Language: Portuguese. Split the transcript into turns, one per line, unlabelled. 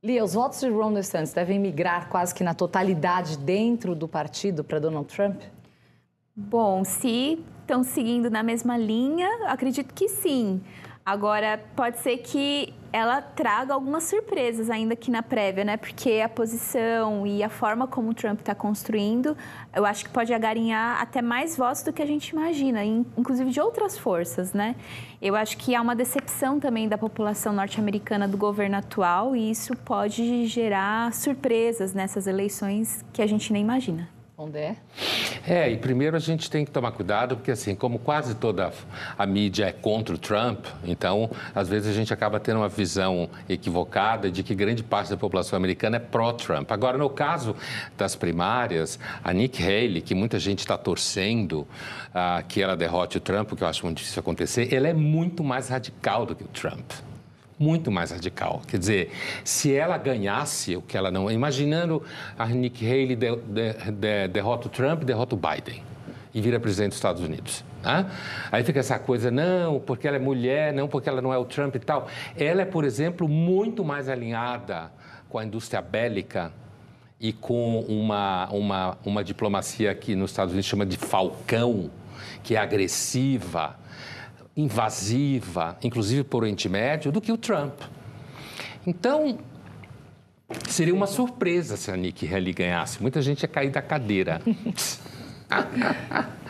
Lia, os votos de Ron DeSantis devem migrar quase que na totalidade dentro do partido para Donald Trump? Bom, se estão seguindo na mesma linha, acredito que sim. Agora, pode ser que ela traga algumas surpresas ainda aqui na prévia, né? Porque a posição e a forma como o Trump está construindo, eu acho que pode agarinhar até mais votos do que a gente imagina, inclusive de outras forças, né? Eu acho que há uma decepção também da população norte-americana do governo atual e isso pode gerar surpresas nessas eleições que a gente nem imagina. É?
é, e primeiro a gente tem que tomar cuidado, porque assim, como quase toda a mídia é contra o Trump, então às vezes a gente acaba tendo uma visão equivocada de que grande parte da população americana é pró-Trump. Agora, no caso das primárias, a Nick Haley, que muita gente está torcendo uh, que ela derrote o Trump, que eu acho muito difícil acontecer, ela é muito mais radical do que o Trump muito mais radical. Quer dizer, se ela ganhasse o que ela não. Imaginando a Nikki Haley de, de, de, derrota o Trump, derrota o Biden e vira presidente dos Estados Unidos. Né? Aí fica essa coisa, não, porque ela é mulher, não, porque ela não é o Trump e tal. Ela é, por exemplo, muito mais alinhada com a indústria bélica e com uma, uma, uma diplomacia que nos Estados Unidos chama de falcão, que é agressiva, invasiva, inclusive por Oriente Médio, do que o Trump. Então, seria uma surpresa se a Nikki Haley ganhasse. Muita gente ia cair da cadeira.